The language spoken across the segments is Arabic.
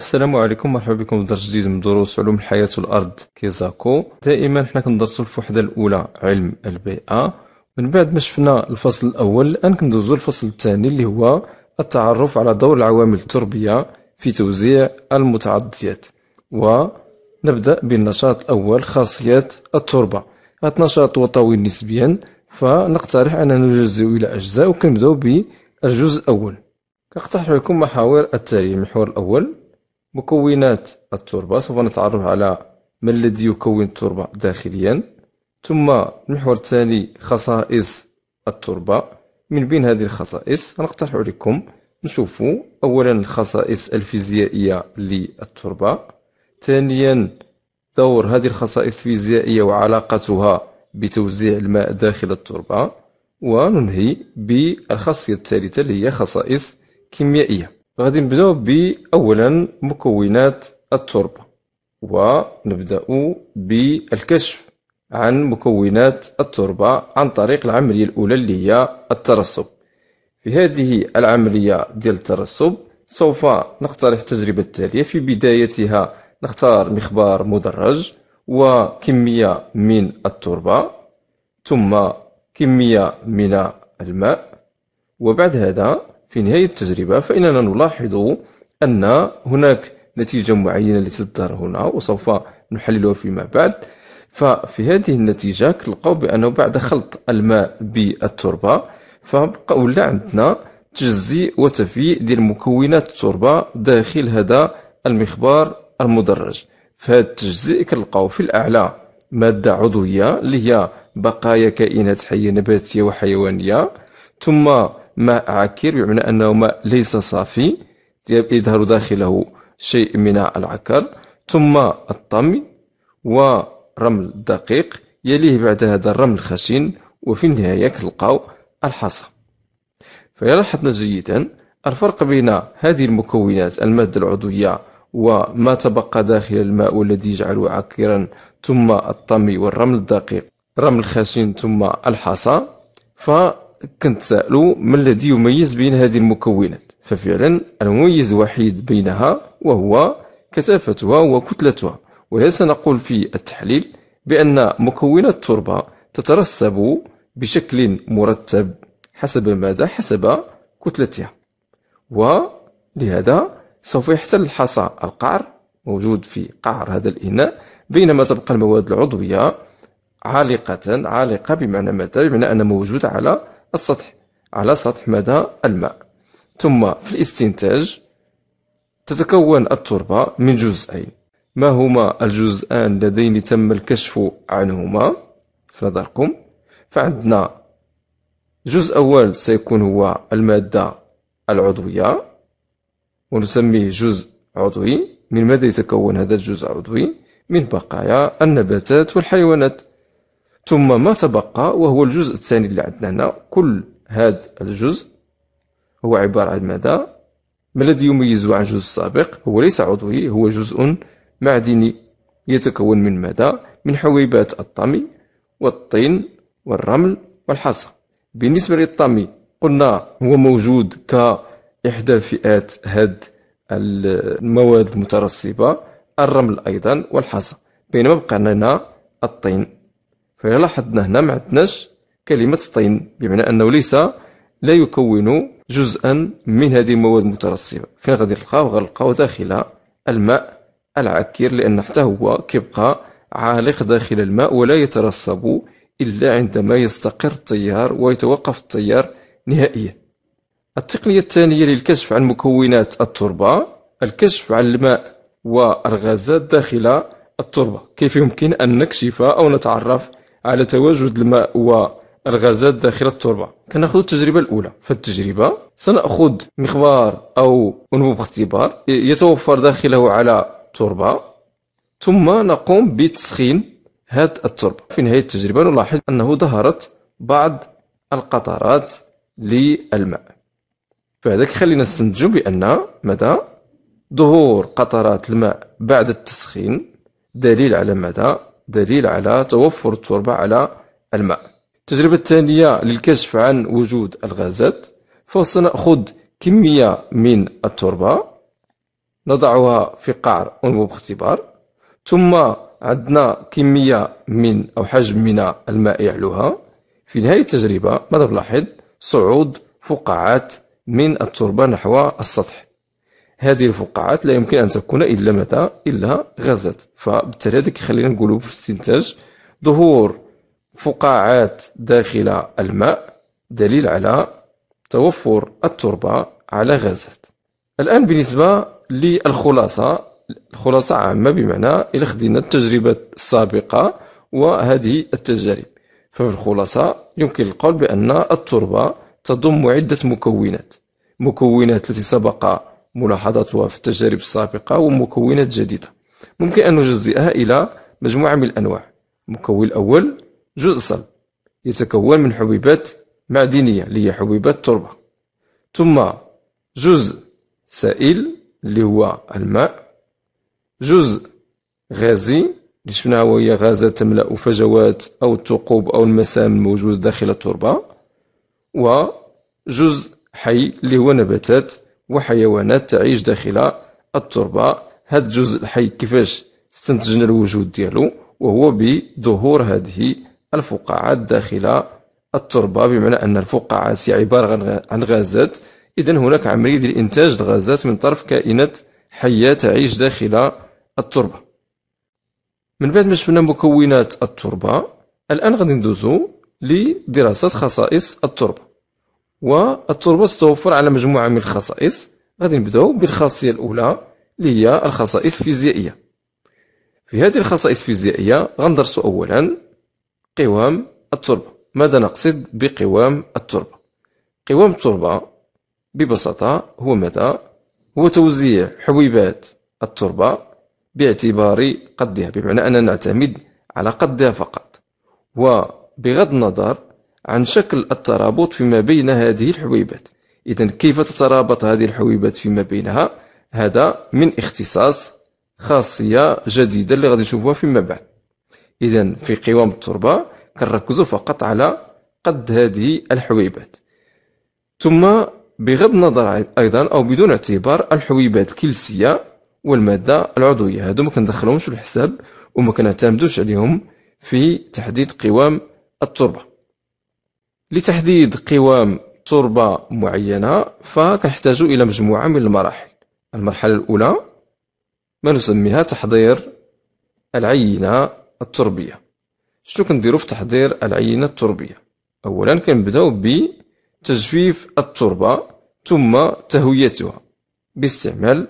السلام عليكم مرحبا بكم في درس جديد من دروس علوم الحياة والأرض كيزاكو دائما حنا كندرسو في الوحدة الأولى علم البيئة من بعد ما شفنا الفصل الأول الآن كندوزو الفصل الثاني اللي هو التعرف على دور العوامل التربية في توزيع المتعديات ونبدأ بالنشاط الأول خاصيات التربة هذا النشاط هو طويل نسبيا فنقترح أننا نجزئ إلى أجزاء وكنبداو بالجزء الأول كنقترح لكم محاور التالية المحور الأول مكونات التربة سوف نتعرف على ما الذي يكون التربة داخليا ثم المحور الثاني خصائص التربة من بين هذه الخصائص نقترح لكم نشوف أولا الخصائص الفيزيائية للتربة ثانيا دور هذه الخصائص الفيزيائية وعلاقتها بتوزيع الماء داخل التربة وننهي بالخاصية الثالثة اللي هي خصائص كيميائية غادي نبداو بأولا مكونات التربة ونبدأ بالكشف عن مكونات التربة عن طريق العملية الأولى اللي هي الترسب في هذه العملية ديال الترسب سوف نقترح التجربة التالية في بدايتها نختار مخبار مدرج وكمية من التربة ثم كمية من الماء وبعد هذا في نهاية التجربة فإننا نلاحظ أن هناك نتيجة معينة لتظهر هنا وسوف نحللها فيما بعد ففي هذه النتيجة كنلقاو بأنه بعد خلط الماء بالتربة فبقى ولا عندنا تجزيء وتفييء ديال مكونات التربة داخل هذا المخبار المدرج فهاد التجزئ كنلقاو في الاعلى ماده عضويه اللي هي بقايا كائنات حيه نباتيه وحيوانيه ثم ماء عكر بمعنى انه ماء ليس صافي يظهر داخله شيء من العكر ثم الطمي ورمل دقيق يليه بعد هذا الرمل الخشن وفي النهاية كنلقاو الحصى فإذا لاحظنا جيدا الفرق بين هذه المكونات المادة العضوية وما تبقى داخل الماء الذي يجعله عكرا ثم الطمي والرمل الدقيق رمل الخشن ثم الحصى فكنتسألوا ما الذي يميز بين هذه المكونات ففعلا المميز وحيد بينها وهو كثافتها وكتلتها وليس نقول في التحليل بأن مكونات التربة تترسب بشكل مرتب حسب ماذا؟ حسب كتلتها ولهذا سوف يحتل الحصى القعر موجود في قعر هذا الإناء بينما تبقى المواد العضوية عالقة عالقة بمعنى ماذا؟ بمعنى أنها موجودة على السطح على سطح مدى الماء ثم في الاستنتاج تتكون التربة من جزئين ما هما الجزئان اللذين تم الكشف عنهما في نظركم فعندنا جزء أول سيكون هو المادة العضوية ونسميه جزء عضوي من ماذا يتكون هذا الجزء العضوي من بقايا النباتات والحيوانات ثم ما تبقى وهو الجزء الثاني اللي عندنا هنا كل هذا الجزء هو عبارة عن ماذا ما الذي يميزه عن الجزء السابق هو ليس عضوي هو جزء معدني يتكون من ماذا من حويبات الطمي والطين والرمل والحصى بالنسبة للطمي قلنا هو موجود ك إحدى فئات هاد المواد المترسبة الرمل أيضا والحصى بينما بقى لنا الطين فلاحظنا لاحظنا هنا ما عندناش كلمة طين بمعنى أنه ليس لا يكون جزءا من هذه المواد المترسبة فين غادي نلقاو غنلقاو داخل الماء العكير لأن حتى هو كيبقى عالق داخل الماء ولا يترسب إلا عندما يستقر التيار ويتوقف التيار نهائيا التقنية الثانية للكشف عن مكونات التربة الكشف عن الماء والغازات داخل التربة كيف يمكن أن نكشف أو نتعرف على تواجد الماء والغازات داخل التربة كنأخذ التجربة الأولى فالتجربة سنأخذ مخبار أو أنبوب اختبار يتوفر داخله على تربة ثم نقوم بتسخين هذه التربة في نهاية التجربة نلاحظ أنه ظهرت بعض القطرات للماء فهذا كيخلينا نستنتجو بأن مدى ظهور قطرات الماء بعد التسخين دليل على ماذا؟ دليل على توفر التربة على الماء التجربة الثانية للكشف عن وجود الغازات فسنأخذ كمية من التربة نضعها في قعر أنبوب اختبار ثم عندنا كمية من أو حجم من الماء يعلوها في نهاية التجربة ماذا نلاحظ؟ صعود فقاعات من التربة نحو السطح هذه الفقاعات لا يمكن أن تكون إلا متى إلا غزت فبالتالي هذا كيخلينا نقولوا في استنتاج ظهور فقاعات داخل الماء دليل على توفر التربة على غازات الآن بالنسبة للخلاصة الخلاصة عامة بمعنى إلى خدينا التجربة السابقة وهذه التجارب ففي الخلاصة يمكن القول بأن التربة تضم عدة مكونات مكونات التي سبق ملاحظتها في التجارب السابقة ومكونات جديدة ممكن أن نجزئها إلى مجموعة من الأنواع المكون الأول جزء صلب يتكون من حبيبات معدنية اللي هي حبيبات تربة ثم جزء سائل اللي هو الماء جزء غازي اللي شفناها وهي غازات تملأ فجوات أو الثقوب أو المسام الموجودة داخل التربة وجزء حي اللي هو نباتات وحيوانات تعيش داخل التربة هذا الجزء الحي كيفاش استنتجنا الوجود ديالو وهو بظهور هذه الفقاعات داخل التربة بمعنى أن الفقاعات هي عبارة عن غازات إذا هناك عملية لإنتاج الغازات من طرف كائنات حية تعيش داخل التربة من بعد ما شفنا مكونات التربة الآن غادي ندوزو لدراسة خصائص التربة والتربه تتوفر على مجموعه من الخصائص غادي نبداو بالخاصيه الاولى اللي هي الخصائص الفيزيائيه في هذه الخصائص الفيزيائيه غندرسو اولا قوام التربه ماذا نقصد بقوام التربه قوام التربه ببساطه هو ماذا هو توزيع حبيبات التربه باعتبار قدها بمعنى اننا نعتمد على قدها فقط وبغض النظر عن شكل الترابط فيما بين هذه الحويبات إذا كيف تترابط هذه الحويبات فيما بينها هذا من اختصاص خاصية جديدة اللي غادي نشوفوها فيما بعد إذا في قوام التربة كنركزو فقط على قد هذه الحويبات ثم بغض النظر أيضا أو بدون اعتبار الحويبات الكلسية والمادة العضوية هادو ما كندخلهمش في الحساب وما كنعتمدوش عليهم في تحديد قوام التربه لتحديد قوام تربة معينة فكنحتاج إلى مجموعة من المراحل المرحلة الأولى ما نسميها تحضير العينة التربية شنو كنديرو في تحضير العينة التربية أولا كنبداو بتجفيف التربة ثم تهويتها باستعمال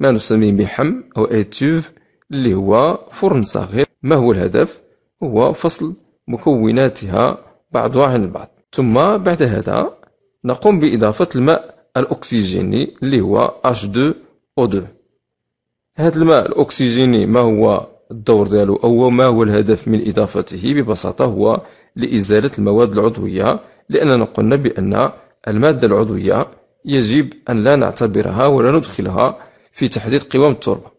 ما نسميه بحم أو أيتوف اللي هو فرن صغير ما هو الهدف هو فصل مكوناتها بعضها عن البعض ثم بعد هذا نقوم بإضافة الماء الأكسجيني اللي هو H2O2 هذا الماء الأكسجيني ما هو الدور ديالو أو ما هو الهدف من إضافته ببساطة هو لإزالة المواد العضوية لأننا قلنا بأن المادة العضوية يجب أن لا نعتبرها ولا ندخلها في تحديد قوام التربة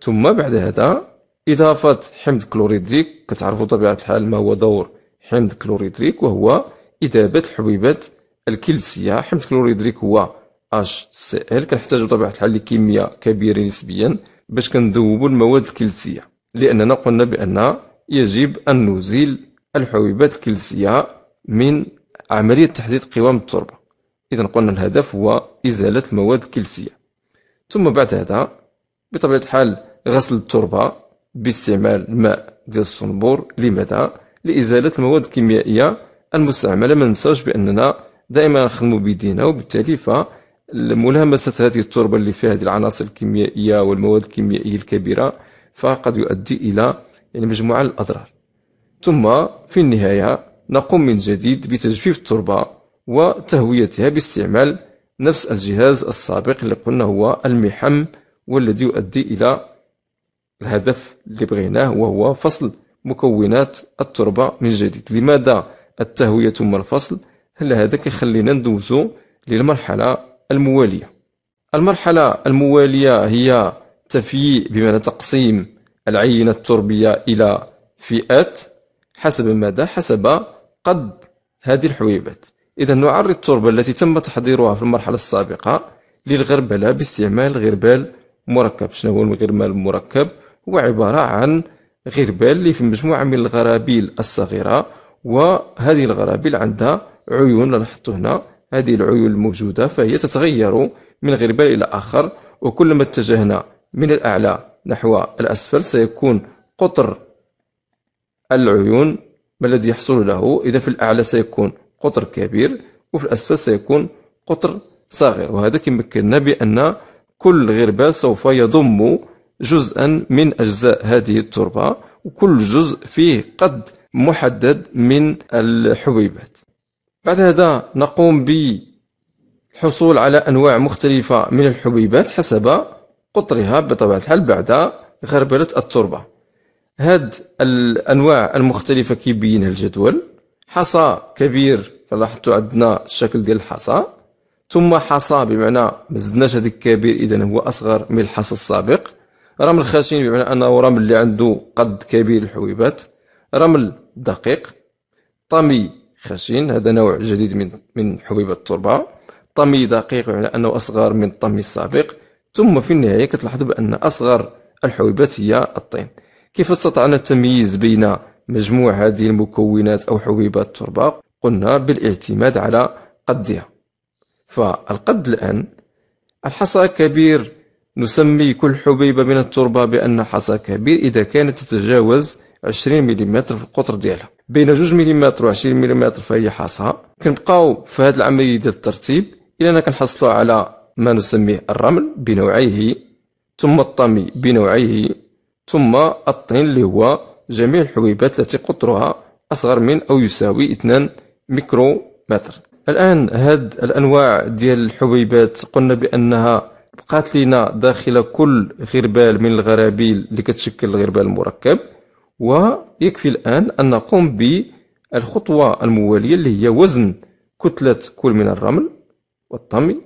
ثم بعد هذا إضافة حمض كلوريدريك كتعرفوا طبيعة الحال ما هو دور حمض كلوريدريك وهو إذابة الحبيبات الكلسية حمض كلوريدريك هو اش سي ال كنحتاجو بطبيعة الحال لكمية كبيرة نسبيا باش كنذوبو المواد الكلسية لأننا قلنا بأن يجب أن نزيل الحبيبات الكلسية من عملية تحديد قوام التربة إذا قلنا الهدف هو إزالة المواد الكلسية ثم بعد هذا بطبيعة الحال غسل التربة باستعمال الماء ديال الصنبور لماذا؟ لإزالة المواد الكيميائية المستعملة ما ننساوش بأننا دائما نخدمو بيدينا وبالتالي ف ملامسة هذه التربة اللي فيها هذه العناصر الكيميائية والمواد الكيميائية الكبيرة فقد يؤدي إلى يعني مجموعة الأضرار ثم في النهاية نقوم من جديد بتجفيف التربة وتهويتها باستعمال نفس الجهاز السابق اللي قلنا هو المحم والذي يؤدي إلى الهدف اللي بغيناه وهو فصل مكونات التربة من جديد لماذا التهوية ثم الفصل هل هذا كيخلينا ندوزو للمرحلة الموالية المرحلة الموالية هي تفييء بمعنى تقسيم العينة التربية إلى فئات حسب ماذا؟ حسب قد هذه الحويبات إذا نعرض التربة التي تم تحضيرها في المرحلة السابقة للغربلة باستعمال غربال مركب شنو هو الغربال المركب؟ هو عبارة عن غربال اللي في مجموعة من الغرابيل الصغيرة وهذه الغرابيل عندها عيون نحطو هنا هذه العيون الموجودة فهي تتغير من غربال إلى آخر وكلما اتجهنا من الأعلى نحو الأسفل سيكون قطر العيون ما الذي يحصل له إذا في الأعلى سيكون قطر كبير وفي الأسفل سيكون قطر صغير وهذا كيمكننا بأن كل غربال سوف يضم جزءا من أجزاء هذه التربة وكل جزء فيه قد محدد من الحبيبات بعد هذا نقوم بالحصول على أنواع مختلفة من الحبيبات حسب قطرها بطبيعة الحال بعد غربلة التربة هاد الأنواع المختلفة كيبين الجدول حصى كبير فلاحظتوا عندنا الشكل ديال الحصى ثم حصى بمعنى مزدناش هذيك كبير إذا هو أصغر من الحصى السابق رمل خشن بمعنى أنه رمل اللي عنده قد كبير الحويبات رمل دقيق طمي خشن هذا نوع جديد من من حبيبة التربة طمي دقيق بمعنى أنه أصغر من الطمي السابق ثم في النهاية كتلاحظوا بأن أصغر الحبيبات هي الطين كيف استطعنا التمييز بين مجموع هذه المكونات أو حبيبات التربة قلنا بالاعتماد على قدها فالقد الآن الحصى كبير نسمي كل حبيبة من التربة بأن حصى كبير إذا كانت تتجاوز 20 ملم في القطر ديالها بين 2 ملم و 20 ملم فهي حصى كنبقاو في هذه العملية ديال الترتيب إلى أن كنحصلوا على ما نسميه الرمل بنوعيه ثم الطمي بنوعيه ثم الطين اللي هو جميع الحبيبات التي قطرها أصغر من أو يساوي 2 ميكرومتر الآن هاد الأنواع ديال الحبيبات قلنا بأنها بقات لينا داخل كل غربال من الغرابيل اللي كتشكل الغربال المركب ويكفي الآن أن نقوم بالخطوة الموالية اللي هي وزن كتلة كل من الرمل والطمي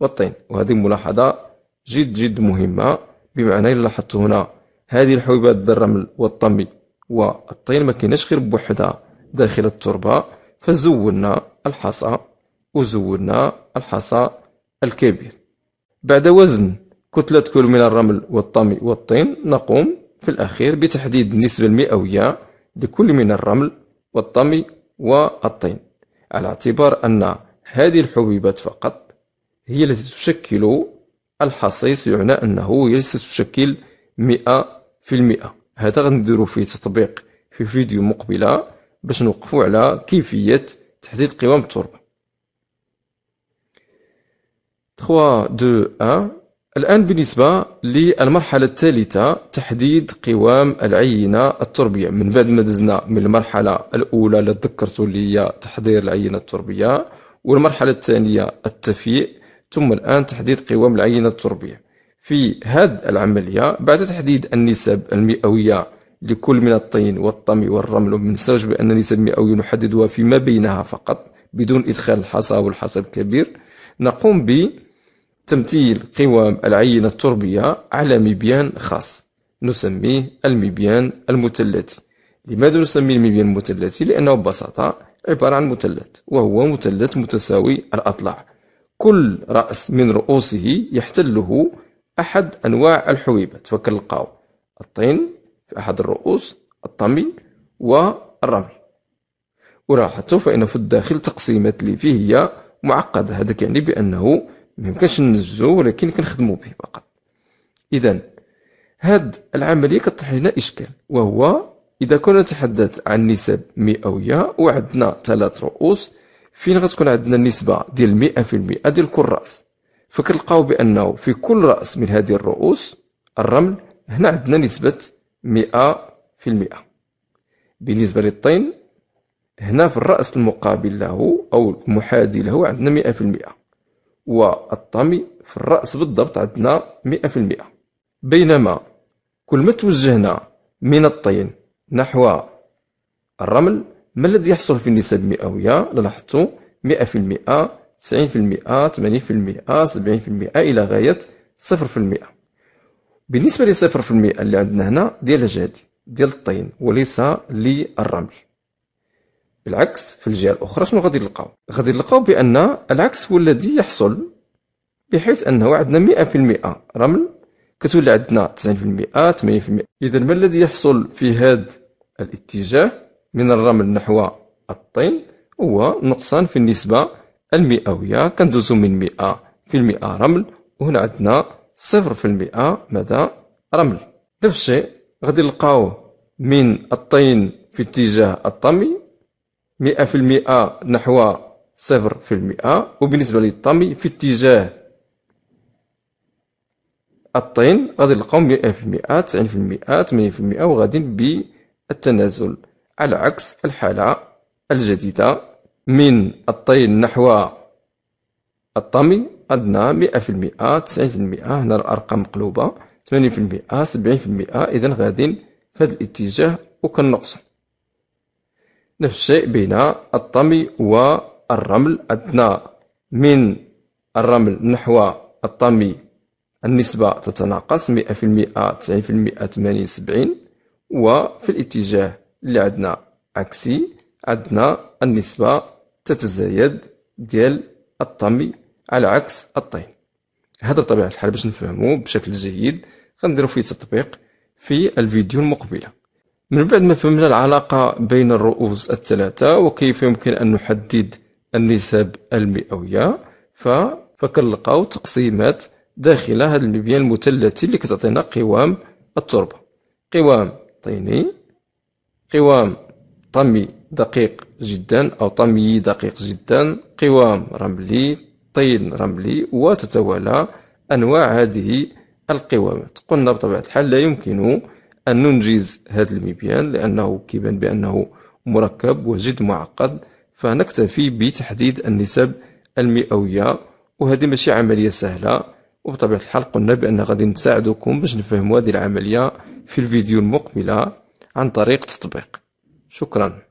والطين وهذه ملاحظة جد جد مهمة بمعنى اللي لاحظت هنا هذه الحبيبات الرمل والطمي والطين ما كاينش غير بوحدها داخل التربة فزولنا الحصى وزولنا الحصى الكبير بعد وزن كتلة كل من الرمل والطمي والطين نقوم في الأخير بتحديد النسبة المئوية لكل من الرمل والطمي والطين على اعتبار أن هذه الحبيبات فقط هي التي تشكل الحصيص يعني أنه ليس تشكل المئة هذا غنديرو فيه تطبيق في فيديو مقبلة باش نوقفوا على كيفية تحديد قوام التربة 3 2 1 الآن بالنسبة للمرحلة الثالثة تحديد قوام العينة التربية من بعد ما دزنا من المرحلة الأولى اللي تذكرتوا اللي هي تحضير العينة التربية والمرحلة الثانية التفيئ ثم الآن تحديد قوام العينة التربية في هذه العملية بعد تحديد النسب المئوية لكل من الطين والطمي والرمل ومن بأن النسب المئوية نحددها فيما بينها فقط بدون إدخال الحصى والحصى الكبير نقوم ب تمثيل قوام العينة التربية على مبيان خاص نسميه المبيان المثلثي لماذا نسميه المبيان المثلثي؟ لأنه ببساطة عبارة عن مثلث وهو مثلث متساوي الأضلاع كل رأس من رؤوسه يحتله أحد أنواع الحبيبات فكنلقاو الطين في أحد الرؤوس الطمي والرمل ولاحظتوا فإن في الداخل تقسيمات اللي فيه هي معقدة هذا يعني بأنه ميمكنش ننزو ولكن كنخدمو به فقط اذا هاد العملية كطرح لنا إشكال وهو إذا كنا نتحدث عن نسب مئوية وعندنا ثلاث رؤوس فين غتكون عندنا النسبة ديال مئة في المئة ديال كل رأس فكنلقاو بأنه في كل رأس من هذه الرؤوس الرمل هنا عندنا نسبة مئة في المئة بالنسبة للطين هنا في الرأس المقابل له أو المحادي له عندنا مئة في المئة والطمي في الرأس بالضبط عندنا 100% بينما كل ما توجهنا من الطين نحو الرمل ما الذي يحصل في النسب المئوية لاحظتوا 100% 90% 80% 70% إلى غاية 0% بالنسبة ل 0% اللي عندنا هنا ديال الجهد ديال الطين وليس للرمل بالعكس في الجهه الاخرى شنو غادي نلقاو غادي نلقاو بان العكس هو الذي يحصل بحيث انه عندنا 100% رمل كتولي عندنا 90% 80% اذا ما الذي يحصل في هذا الاتجاه من الرمل نحو الطين هو نقصان في النسبه المئويه كندوزو من 100% رمل وهنا عندنا 0% مدى رمل نفس الشيء غادي نلقاو من الطين في اتجاه الطمي مئة في المئة نحو صفر في المئة وبالنسبة للطمي في اتجاه الطين غادي نلقاو مئة في المئة تسعين في المئة ثمانين في المئة وغادي بالتنازل على عكس الحالة الجديدة من الطين نحو الطمي عندنا مئة في المئة تسعين في المئة هنا الأرقام مقلوبة ثمانين في المئة سبعين في المئة إذا غادي في هذا الاتجاه وكنقصو نفس الشيء بين الطمي والرمل أدنى من الرمل نحو الطمي النسبة تتناقص 100% 90% 80 70 وفي الاتجاه اللي عندنا عكسي عندنا النسبة تتزايد ديال الطمي على عكس الطين هذا بطبيعة الحال باش نفهمو بشكل جيد غنديرو فيه تطبيق في الفيديو المقبله من بعد ما فهمنا العلاقة بين الرؤوس الثلاثة وكيف يمكن أن نحدد النسب المئوية ف... فكنلقاو تقسيمات داخل هذا المبيان المثلثي اللي كتعطينا قوام التربة قوام طيني قوام طمي دقيق جدا أو طمي دقيق جدا قوام رملي طين رملي وتتوالى أنواع هذه القوامات قلنا بطبيعة الحال لا يمكن أن ننجز هذا المبيان لأنه كيبان بأنه مركب وجد معقد فنكتفي بتحديد النسب المئوية وهذه ماشي عملية سهلة وبطبيعة الحال قلنا بأن غادي نساعدكم باش نفهموا هذه العملية في الفيديو المقبلة عن طريق تطبيق شكراً